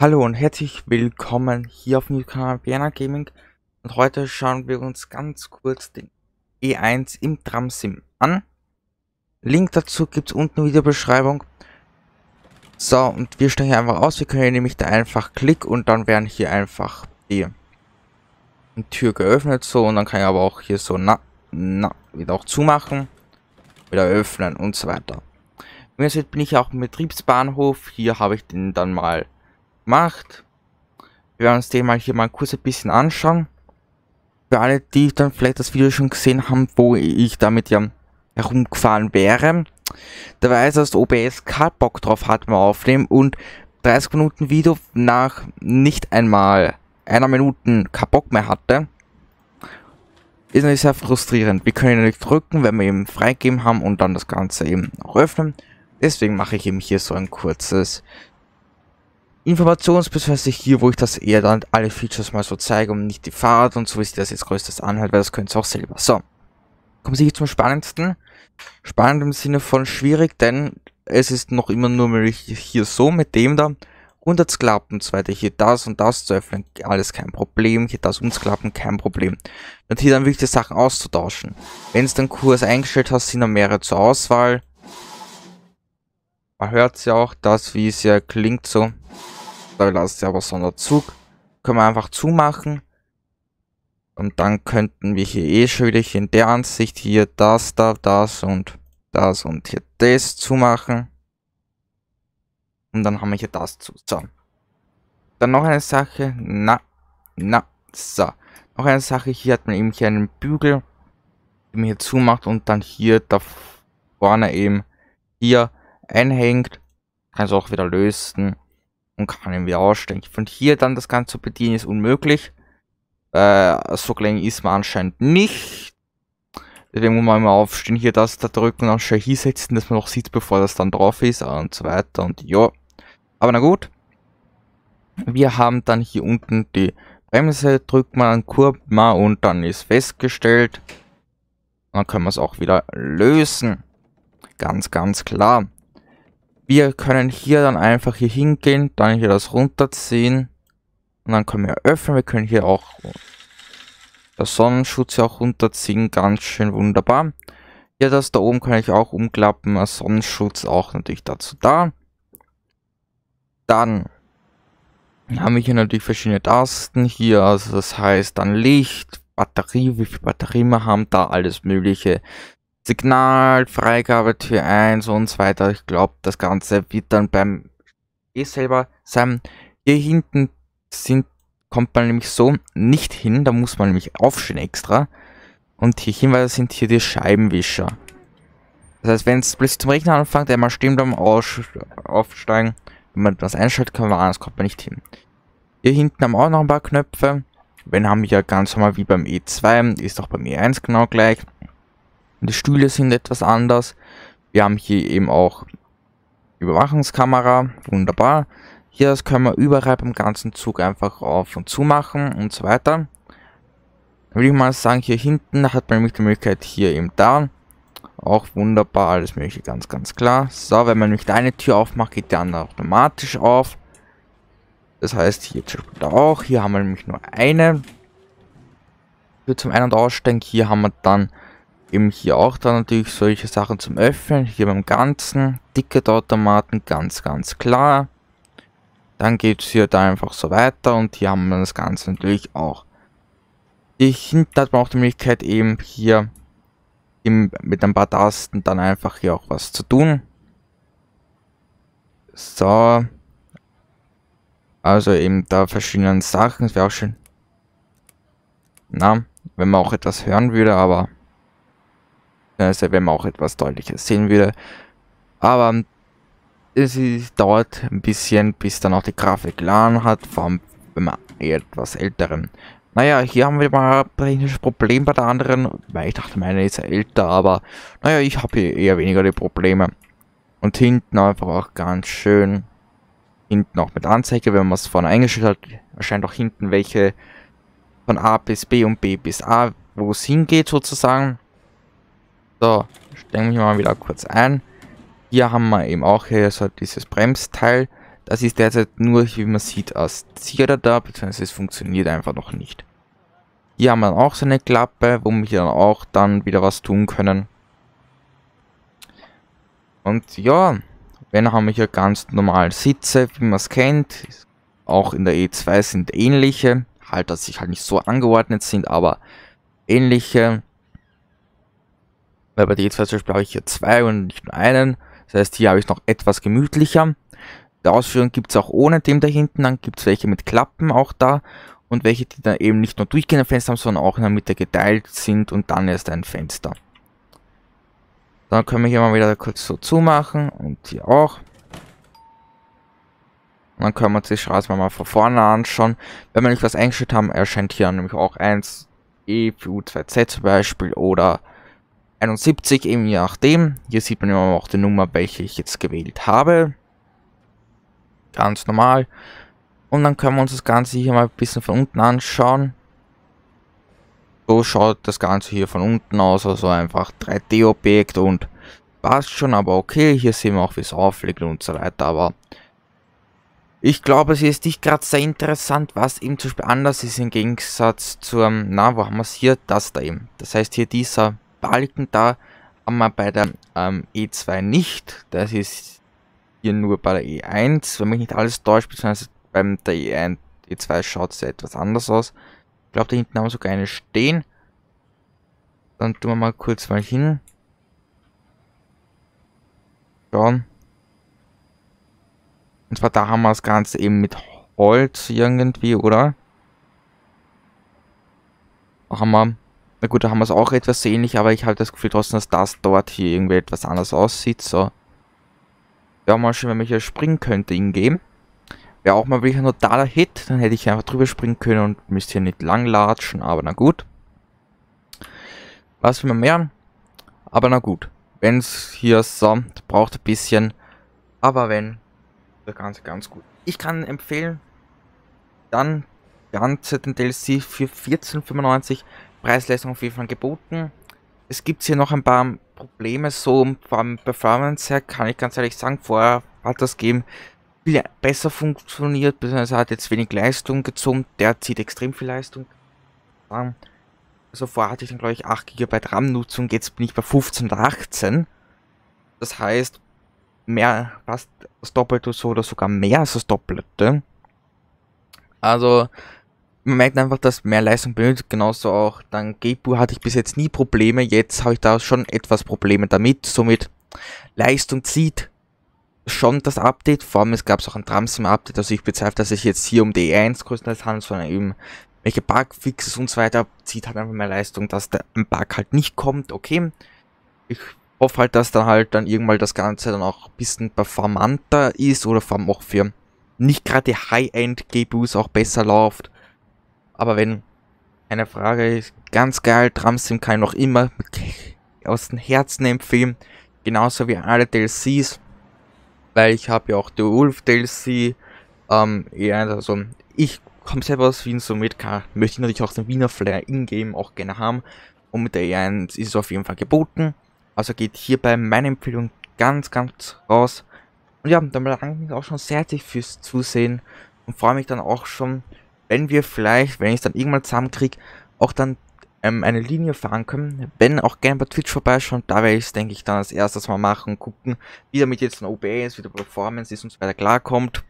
Hallo und herzlich willkommen hier auf dem Kanal Vienna Gaming und heute schauen wir uns ganz kurz den E1 im Tram Sim an. Link dazu gibt es unten in der Videobeschreibung. So und wir steigen hier einfach aus, wir können hier nämlich da einfach klicken und dann werden hier einfach die Tür geöffnet so und dann kann ich aber auch hier so na, na, wieder auch zumachen, wieder öffnen und so weiter. Wie ihr seht bin ich auch im Betriebsbahnhof, hier habe ich den dann mal macht. Wir werden uns den mal hier mal kurz ein bisschen anschauen. Für alle, die dann vielleicht das Video schon gesehen haben, wo ich damit ja herumgefahren wäre. Da weiß, dass OBS kein Bock drauf hat, mal aufnehmen und 30 Minuten Video nach nicht einmal einer Minute kein Bock mehr hatte. Ist natürlich sehr frustrierend. Wir können ihn nicht drücken, wenn wir eben freigeben haben und dann das Ganze eben auch öffnen. Deswegen mache ich eben hier so ein kurzes Informationsbefestigt hier, wo ich das eher dann alle Features mal so zeige und nicht die Fahrt und so, wie sich das jetzt größtes anhält, weil das könnt ihr auch selber. So, kommen Sie zum Spannendsten. Spannend im Sinne von schwierig, denn es ist noch immer nur möglich hier so mit dem da und jetzt klappen zweite hier das und das zu öffnen, alles kein Problem, hier das und klappen, kein Problem. Und hier dann wirklich die Sachen auszutauschen. Wenn es dann Kurs eingestellt hast, sind dann mehrere zur Auswahl. Man hört es ja auch, das wie es ja klingt so. Weil das ist ja aber Sonderzug. Können wir einfach zumachen. Und dann könnten wir hier eh schon wieder hier in der Ansicht hier das da, das und das und hier das zumachen. Und dann haben wir hier das zu. So. Dann noch eine Sache. Na, na, so. Noch eine Sache. Hier hat man eben hier einen Bügel, den man hier zumacht und dann hier da vorne eben hier einhängt. Kann es auch wieder lösen und kann ihn wieder ausstellen. Von hier dann das Ganze bedienen ist unmöglich. Äh, so klein ist man anscheinend nicht. Deswegen muss man immer aufstehen, hier das da drücken und dann schnell hier setzen, dass man noch sieht, bevor das dann drauf ist und so weiter und ja. Aber na gut. Wir haben dann hier unten die Bremse, drückt man, kurbt man und dann ist festgestellt. Dann können wir es auch wieder lösen. Ganz, ganz klar wir können hier dann einfach hier hingehen, dann hier das runterziehen und dann können wir öffnen. Wir können hier auch das Sonnenschutz hier auch runterziehen, ganz schön wunderbar. Hier das da oben kann ich auch umklappen, das Sonnenschutz auch natürlich dazu da. Dann haben wir hier natürlich verschiedene Tasten hier, also das heißt dann Licht, Batterie, wie viel Batterie wir haben, da alles mögliche. Signal, Freigabe Tür 1 und so weiter. Ich glaube, das Ganze wird dann beim E selber sein. Hier hinten sind, kommt man nämlich so nicht hin, da muss man nämlich aufstehen extra. Und hier Hinweise sind hier die Scheibenwischer. Das heißt, wenn es plötzlich zum Rechner anfängt, einmal stehen bleiben, aufsteigen. Wenn man das einschaltet, kann man anders, kommt man nicht hin. Hier hinten haben auch noch ein paar Knöpfe. Wenn haben wir ja ganz normal wie beim E2, ist auch beim E1 genau gleich. Die Stühle sind etwas anders. Wir haben hier eben auch Überwachungskamera, wunderbar. Hier das können wir überall beim ganzen Zug einfach auf und zu machen und so weiter. Dann würde ich mal sagen, hier hinten hat man nämlich die Möglichkeit, hier eben da. Auch wunderbar, alles mögliche, ganz, ganz klar. So, wenn man nicht eine Tür aufmacht, geht die andere automatisch auf. Das heißt, hier zum Beispiel da auch. Hier haben wir nämlich nur eine Tür zum Ein- und Aussteigen. Hier haben wir dann Eben hier auch dann natürlich solche Sachen zum Öffnen, hier beim Ganzen, Ticketautomaten, ganz, ganz klar. Dann geht es hier da einfach so weiter und hier haben wir das Ganze natürlich auch. Hier hat man auch die Möglichkeit eben hier im, mit ein paar Tasten dann einfach hier auch was zu tun. So. Also eben da verschiedenen Sachen, das wäre auch schön. Na, wenn man auch etwas hören würde, aber das wenn man auch etwas deutliches sehen würde. Aber es dauert ein bisschen, bis dann auch die Grafik LAN hat, vor allem wenn man etwas älteren. Naja, hier haben wir mal ein technisches Problem bei der anderen, weil ich dachte, meine ist ja älter, aber naja, ich habe hier eher weniger die Probleme. Und hinten einfach auch ganz schön, hinten auch mit Anzeige, wenn man es vorne eingeschaltet hat, erscheint auch hinten welche von A bis B und B bis A, wo es hingeht sozusagen. So, stellen wir mal wieder kurz ein. Hier haben wir eben auch hier so dieses Bremsteil. Das ist derzeit nur, wie man sieht, aus Zierer da, beziehungsweise es funktioniert einfach noch nicht. Hier haben wir auch so eine Klappe, wo wir dann auch dann wieder was tun können. Und ja, wenn haben wir hier ganz normal Sitze, wie man es kennt. Auch in der E2 sind ähnliche, halt dass sich halt nicht so angeordnet sind, aber ähnliche weil bei d 2 e zum Beispiel habe ich hier zwei und nicht nur einen. Das heißt, hier habe ich es noch etwas gemütlicher. Die Ausführung gibt es auch ohne dem da hinten, dann gibt es welche mit Klappen auch da und welche, die dann eben nicht nur durchgehende Fenster haben, sondern auch in der Mitte geteilt sind und dann erst ein Fenster. Dann können wir hier mal wieder kurz so zumachen und hier auch. Und dann können wir uns die Straße mal von vorne anschauen. Wenn wir nicht was eingestellt haben, erscheint hier nämlich auch 1 E für U2Z zum Beispiel oder 71, eben je nachdem. Hier sieht man immer auch die Nummer, welche ich jetzt gewählt habe. Ganz normal. Und dann können wir uns das Ganze hier mal ein bisschen von unten anschauen. So schaut das Ganze hier von unten aus, also einfach 3D-Objekt und passt schon, aber okay, hier sehen wir auch, wie es auflegt und so weiter, aber ich glaube, es ist nicht gerade sehr interessant, was eben zum Beispiel anders ist im Gegensatz zum, na, wo haben wir es hier, das da eben. Das heißt hier dieser Balken da haben wir bei der ähm, E2 nicht. Das ist hier nur bei der E1, wenn mich nicht alles täuscht, beziehungsweise beim der E1, E2 e schaut es ja etwas anders aus. Ich glaube, da hinten haben wir sogar eine stehen. Dann tun wir mal kurz mal hin. Schauen. Und zwar da haben wir das Ganze eben mit Holz irgendwie, oder? Auch haben wir na gut, da haben wir es auch etwas ähnlich, aber ich habe das Gefühl trotzdem, dass das dort hier irgendwie etwas anders aussieht. So. Wäre mal schön, wenn man hier springen könnte in Game. E Wäre auch mal wirklich ein totaler Hit. Dann hätte ich einfach drüber springen können und müsste hier nicht lang latschen, aber na gut. Was will man mehr? Aber na gut. Wenn es hier so braucht ein bisschen. Aber wenn, das Ganze ganz gut. Ich kann empfehlen, dann ganze den DLC für 14,95 Preisleistung auf jeden Fall geboten. Es gibt hier noch ein paar Probleme, so vom Performance her kann ich ganz ehrlich sagen, vorher hat das Game viel besser funktioniert, bzw. hat jetzt wenig Leistung gezogen, der zieht extrem viel Leistung. Ähm, also vorher hatte ich dann glaube ich 8 GB RAM-Nutzung, jetzt bin ich bei 15 oder 18. Das heißt, mehr, fast das Doppelte so oder sogar mehr als das Doppelte. Also, man merkt einfach, dass mehr Leistung benötigt, genauso auch dann GPU hatte ich bis jetzt nie Probleme, jetzt habe ich da schon etwas Probleme damit, somit Leistung zieht schon das Update, vor allem es gab es auch ein Tramsim-Update, also ich bezweifle, dass es jetzt hier um die E1 größtenteils handelt, sondern eben welche Bugfixes und so weiter, zieht halt einfach mehr Leistung, dass der ein Bug halt nicht kommt, okay, ich hoffe halt, dass dann halt dann irgendwann das Ganze dann auch ein bisschen performanter ist oder vor allem auch für nicht gerade High-End-GPUs auch besser läuft, aber wenn eine Frage ist, ganz geil, Drumstream kann ich noch immer aus dem Herzen empfehlen. Genauso wie alle DLCs. Weil ich habe ja auch The Wolf DLC. Ähm, ja, also ich komme selber aus Wien, somit kann, möchte ich natürlich auch den Wiener Flair in-game auch gerne haben. Und mit der E1 ist es auf jeden Fall geboten. Also geht hierbei meine Empfehlung ganz, ganz raus. Und ja, dann bedanke ich mich auch schon sehr herzlich fürs Zusehen und freue mich dann auch schon wenn wir vielleicht, wenn ich es dann irgendwann zusammenkriege, auch dann ähm, eine Linie fahren können. Wenn auch gerne bei Twitch vorbeischauen, da werde ich es, denke ich, dann als erstes mal machen, gucken, wie damit jetzt ein OBS, wie der Performance ist und so weiter klarkommt.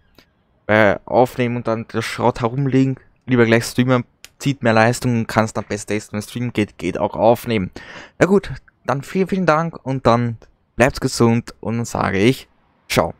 Äh, aufnehmen und dann das Schrott herumlegen. Lieber gleich streamen, zieht mehr Leistung und kann dann besser testen, wenn Stream geht, geht auch aufnehmen. Na gut, dann vielen, vielen Dank und dann bleibt gesund und dann sage ich, ciao.